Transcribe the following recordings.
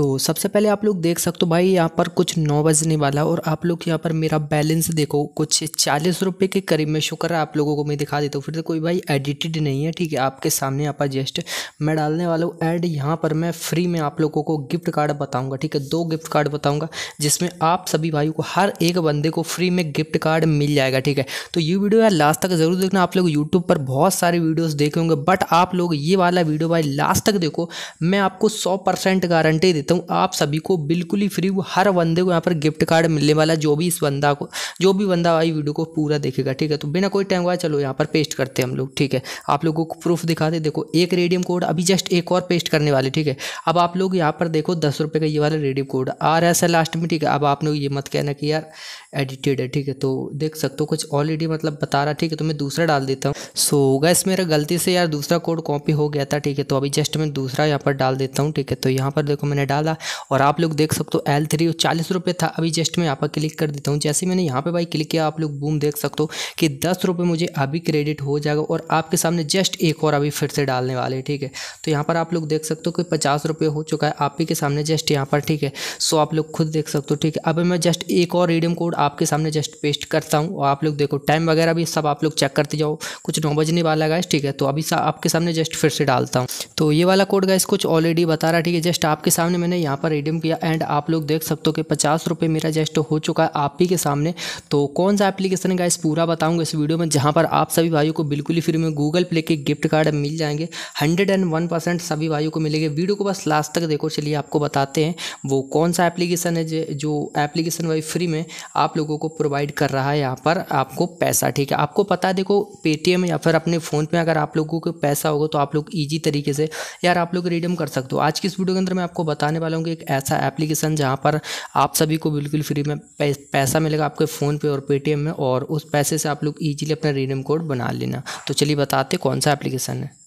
तो सबसे पहले आप लोग देख सकते हो भाई यहाँ पर कुछ नौ बजने वाला और आप लोग यहाँ पर मेरा बैलेंस देखो कुछ चालीस रुपये के करीब में शुक्र है आप लोगों को मैं दिखा देता हूँ फिर तो कोई भाई एडिटेड नहीं है ठीक है आपके सामने यहाँ पर जस्ट मैं डालने वाला हूँ ऐड यहाँ पर मैं फ्री में आप लोगों को गिफ्ट कार्ड बताऊँगा ठीक है दो गिफ्ट कार्ड बताऊँगा जिसमें आप सभी भाइयों को हर एक बंदे को फ्री में गिफ्ट कार्ड मिल जाएगा ठीक है तो ये वीडियो यार लास्ट तक ज़रूर देखना आप लोग यूट्यूब पर बहुत सारे वीडियोज़ देखे होंगे बट आप लोग ये वाला वीडियो भाई लास्ट तक देखो मैं आपको सौ गारंटी देता देता तो हूँ आप सभी को बिल्कुल ही फ्री वो हर बंदे को यहाँ पर गिफ्ट कार्ड मिलने वाला जो भी इस बंदा को जो भी बंदा आई वीडियो को पूरा देखेगा ठीक है तो बिना कोई टाइम हुआ चलो यहाँ पर पेस्ट करते हैं हम लोग ठीक है आप लोगों को प्रूफ दिखाते देखो एक रेडियम कोड अभी जस्ट एक और पेस्ट करने वाले ठीक है अब आप लोग यहाँ पर देखो दस रुपये का ये वाला रेडियम कोड आ रहा है लास्ट में ठीक है अब आप लोग ये मत कहना कि यार एडिटेड है ठीक है तो देख सकते हो कुछ ऑलरेडी मतलब बता रहा ठीक है तो मैं दूसरा डाल देता हूँ सो होगा इस मेरा गलती से यार दूसरा कोड कॉपी हो गया था ठीक है तो अभी जस्ट मैं दूसरा यहाँ पर डाल देता हूँ ठीक है तो यहाँ पर देखो मैंने डाला और आप लोग देख सकते हो एल थ्री चालीस रुपये था अभी जस्ट मैं यहाँ पर क्लिक कर देता हूँ जैसे मैंने यहाँ पे भाई क्लिक किया आप लोग बूम देख सकते हो कि दस रुपये मुझे अभी क्रेडिट हो जाएगा और आपके सामने जस्ट एक और अभी फिर से डालने वाले ठीक है तो यहाँ पर आप लोग देख सकते हो कि पचास रुपये हो चुका है आप ही के सामने जस्ट यहाँ पर ठीक है सो आप लोग खुद देख सकते हो ठीक है अभी मैं जस्ट एक और रिडीम कोड आपके सामने जस्ट पेस्ट करता हूँ और आप लोग देखो टाइम वगैरह भी सब आप लोग चेक करते जाओ कुछ नौ बजने वाला गाइस ठीक है तो अभी सा, आपके सामने जस्ट फिर से डालता हूँ तो ये वाला कोड गाइस कुछ ऑलरेडी बता रहा है ठीक है जस्ट आपके सामने मैंने यहाँ पर रिडीम किया एंड आप लोग देख सकते हो कि पचास रुपये मेरा जस्ट हो चुका है आप ही के सामने तो कौन सा एप्लीकेशन का गाइस पूरा बताऊँगा इस वीडियो में जहाँ पर आप सभी भाइयों को बिल्कुल ही फ्री में गूगल प्ले के गिफ्ट कार्ड मिल जाएंगे हंड्रेड एंड वन परसेंट सभी भाइयों को मिलेंगे वीडियो को बस लास्ट तक देखो चलिए आपको बताते हैं वो कौन सा एप्लीकेशन है जो एप्लीकेशन वाई फ्री में आप लोगों को प्रोवाइड कर रहा है यहाँ पर आपको पैसा ठीक है आपको पता देखो पेटीएम या फिर अपने फ़ोन पे अगर आप लोगों को पैसा होगा तो आप लोग ईजी तरीके से यार आप लोग रिडीम कर सकते हो आज की इस वीडियो के अंदर मैं आपको बता बताने वाला हूँ कि एक ऐसा एप्लीकेशन जहाँ पर आप सभी को बिल्कुल फ्री में पैसा मिलेगा आपके फ़ोन पे और पेटीएम में और उस पैसे से आप लोग ईजिली अपना रिडीम कोड बना लेना तो चलिए बताते कौन सा एप्लीकेशन है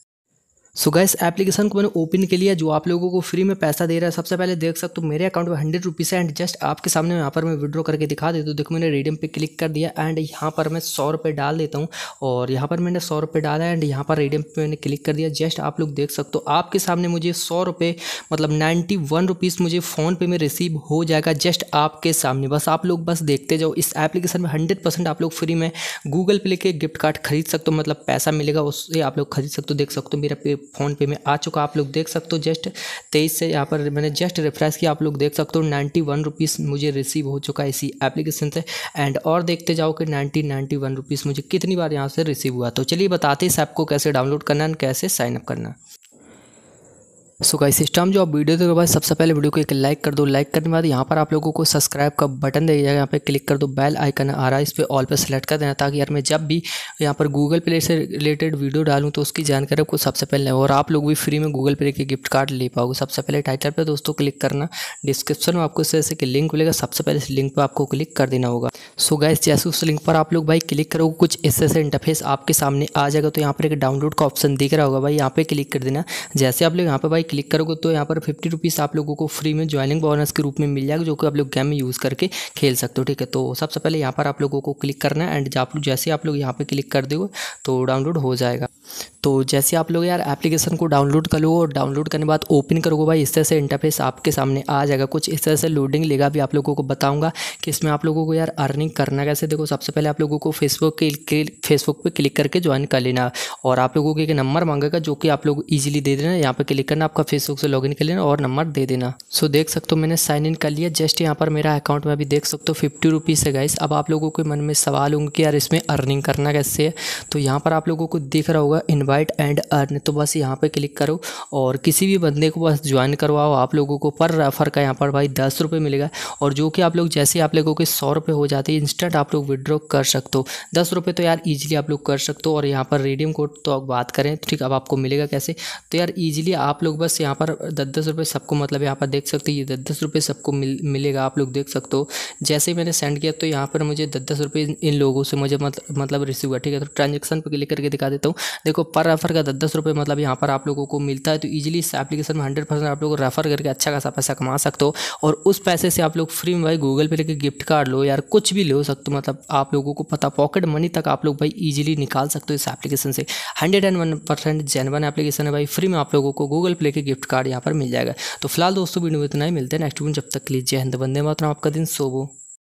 सो गैस एप्लीकेशन को मैंने ओपन के लिए जो आप लोगों को फ्री में पैसा दे रहा है सबसे पहले देख सकते हो मेरे अकाउंट में हंड्रेड रुपीज़ है एंड जस्ट आपके सामने यहाँ पर मैं विड्रॉ करके दिखा देता हूँ देखो मैंने रेडियम पे क्लिक कर दिया एंड यहाँ पर मैं सौ रुपये डाल देता हूँ और यहाँ पर मैंने सौ रुपये डाला एंड यहाँ पर रेडियम पे मैंने क्लिक कर दिया जस्ट आप लोग देख सकते हो आपके सामने मुझे सौ रुपये मतलब नाइन्टी वन रुपीज़ मुझे पे में रिसीव हो जाएगा जस्ट आपके सामने बस आप लोग बस देखते जाओ इस एप्लीकेशन में हंड्रेड परसेंट आप लोग फ्री में गूगल पे के गिफ्ट कार्ड खरीद सकते हो मतलब पैसा मिलेगा उससे आप लोग खरीद सकते हो देख सकते हो मेरा पे फ़ोनपे में आ चुका आप लोग देख सकते हो जस्ट तेईस से यहाँ पर मैंने जस्ट रेफ्रेश किया आप लोग देख सकते हो नाइन्टी वन रुपीज़ मुझे रिसीव हो चुका है इसी एप्लीकेशन से एंड और देखते जाओ कि नाइन्टी नाइन्टी वन रुपीज़ मुझे कितनी बार यहाँ से रिसीव हुआ तो चलिए बताते इस ऐप को कैसे डाउनलोड करना है कैसे साइनअप करना सो गाइस इस टाइम जो आप वीडियो देखो भाई सबसे पहले वीडियो को एक लाइक कर दो लाइक करने के बाद यहाँ पर आप लोगों को सब्सक्राइब का बटन दे यहाँ पे क्लिक कर दो बेल आइकन आ रहा है इस पर ऑल पे सेलेक्ट कर देना ताकि यार मैं जब भी यहाँ पर गूगल प्ले से रिलेटेड वीडियो डालूँ तो उसकी जानकारी आपको सबसे पहले और आप लोग भी फ्री में गूगल पे के गिफ्ट कार्ड ले पाओगे सबसे पहले टाइटल पर दोस्तों क्लिक करना डिस्क्रिप्शन में आपको इस तरह से लिंक मिलेगा सबसे पहले इस लिंक पर आपको क्लिक कर देना होगा सो गैस जैसे उस लिंक पर आप लोग भाई क्लिक करोगे कुछ इस तरह से इंटरफेस आपके सामने आ जाएगा तो यहाँ पर एक डाउनलोड का ऑप्शन दिख रहा होगा भाई यहाँ पे क्लिक कर देना जैसे आप लोग यहाँ पर भाई क्लिक करोगे तो यहाँ पर फिफ्टी रुपीज़ आप लोगों को फ्री में ज्वाइनिंग बोनस के रूप में मिल जाएगा जो कि आप लोग गेम में यूज़ करके खेल सकते हो ठीक है तो सबसे पहले यहाँ पर आप लोगों को क्लिक करना है एंड आप लोग जैसे आप लोग यहाँ पर क्लिक कर दोगे तो डाउनलोड हो जाएगा तो जैसे आप लोग यार एप्लीकेशन को डाउनलोड कर लो और डाउनलोड करने के बाद ओपन करोगे भाई इस तरह से इंटरफेस आपके सामने आ जाएगा कुछ इस तरह से लोडिंग लेगा भी आप लोगों को बताऊंगा कि इसमें आप लोगों को यार अर्निंग करना कैसे देखो सबसे पहले आप लोगों को फेसबुक के फेसबुक पर क्लिक करके ज्वाइन कर लेना और आप लोगों को एक नंबर मांगेगा जो कि आप लोग ईजिली दे देना यहाँ पर क्लिक करना आपका फेसबुक से लॉग कर लेना और नंबर दे देना सो देख सकते हो मैंने साइन इन कर लिया जस्ट यहाँ पर मेरा अकाउंट में अभी देख सकते हो फिफ्टी रुपीज़ है गाइस अब आप लोगों के मन में सवाल होंगे कि यार इसमें अर्निंग करना कैसे है तो यहाँ पर आप लोगों को दिख रहा होगा होगा इनवाइट एंड अर्न तो बस यहाँ पे क्लिक करो और किसी भी बंदे को बस ज्वाइन करवाओ आप लोगों को पर रेफ़र का यहाँ पर भाई दस रुपये मिलेगा और जो कि आप लोग जैसे आप लोगों के सौ रुपये हो जाते हैं इंस्टेंट आप लोग विड्रॉ कर सकते हो दस रुपये तो यार ईजिली आप लोग कर सकते हो और यहाँ पर रिडीम कोड तो अब बात करें ठीक अब आपको मिलेगा कैसे तो यार ईजिली आप लोग बस यहाँ पर दस दस रुपये सबको मतलब यहाँ पर देख सकते हो ये दस दस रुपये सबको मिलेगा आप लोग देख सकते हो जैसे ही मैंने सेंड किया तो यहाँ पर मुझे दस दस रुपये इन लोगों से मुझे मतलब मतलब रिसीव हुआ ठीक है तो ट्रांजेक्शन पर क्लिक करके दिखा देता हूँ देखो पर रेफ़र का दस दस रुपये मतलब यहाँ पर आप लोगों को मिलता है तो ईजिली इस एप्लीकेशन में हंड्रेड परसेंट आप लोग रेफ़र करके अच्छा खासा पैसा कमा सकते हो और उस पैसे से आप लोग फ्री में भाई गूगल पे लेके गिफ्ट कार्ड लो यार कुछ भी ले सकते हो मतलब आप लोगों को पता पॉकेट मनी तक आप लोग भाई ईजिली निकाल सकते हो इस एप्लीकेशन से hundred and one percent genuine application है भाई फ्री में आप लोगों को गूगल पे लेके गिफ्ट कार्ड यहाँ पर मिल जाएगा तो फिलहाल दोस्तों वीडियो में इतना ही मिलते हैं नेक्स्ट वीडियो जब तक लीजिए हिंद बंदे मातरम आपका दिन सोबो